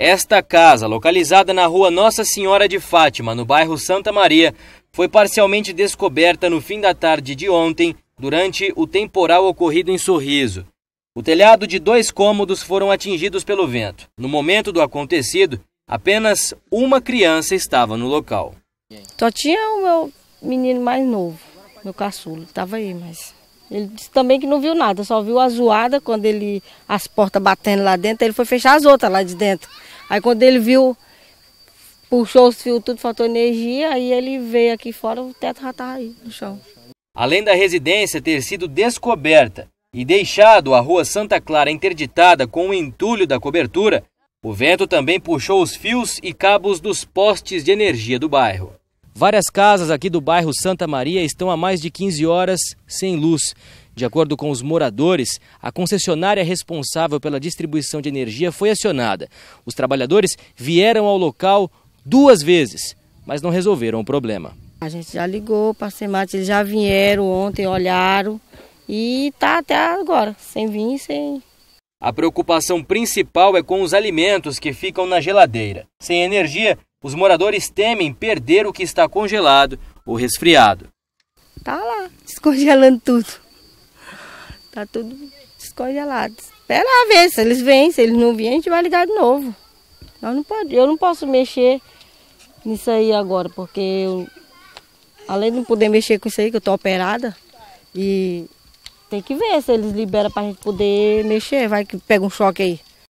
Esta casa, localizada na rua Nossa Senhora de Fátima, no bairro Santa Maria, foi parcialmente descoberta no fim da tarde de ontem, durante o temporal ocorrido em Sorriso. O telhado de dois cômodos foram atingidos pelo vento. No momento do acontecido, apenas uma criança estava no local. Só tinha o meu menino mais novo, meu caçulo, estava aí, mas ele disse também que não viu nada, só viu a zoada quando ele as portas batendo lá dentro, ele foi fechar as outras lá de dentro. Aí quando ele viu, puxou os fios tudo, faltou energia, aí ele veio aqui fora, o teto já estava aí no chão. Além da residência ter sido descoberta e deixado a rua Santa Clara interditada com o entulho da cobertura, o vento também puxou os fios e cabos dos postes de energia do bairro. Várias casas aqui do bairro Santa Maria estão há mais de 15 horas sem luz. De acordo com os moradores, a concessionária responsável pela distribuição de energia foi acionada. Os trabalhadores vieram ao local duas vezes, mas não resolveram o problema. A gente já ligou para a SEMAT, eles já vieram ontem, olharam e tá até agora, sem vir, sem. A preocupação principal é com os alimentos que ficam na geladeira. Sem energia, os moradores temem perder o que está congelado ou resfriado. Tá lá, descongelando tudo. Tá tudo descongelado. Espera a ver se eles vêm, se eles não vêm, a gente vai ligar de novo. não pode, eu não posso mexer nisso aí agora, porque eu, além de não poder mexer com isso aí, que eu tô operada, e tem que ver se eles liberam pra gente poder mexer, vai que pega um choque aí.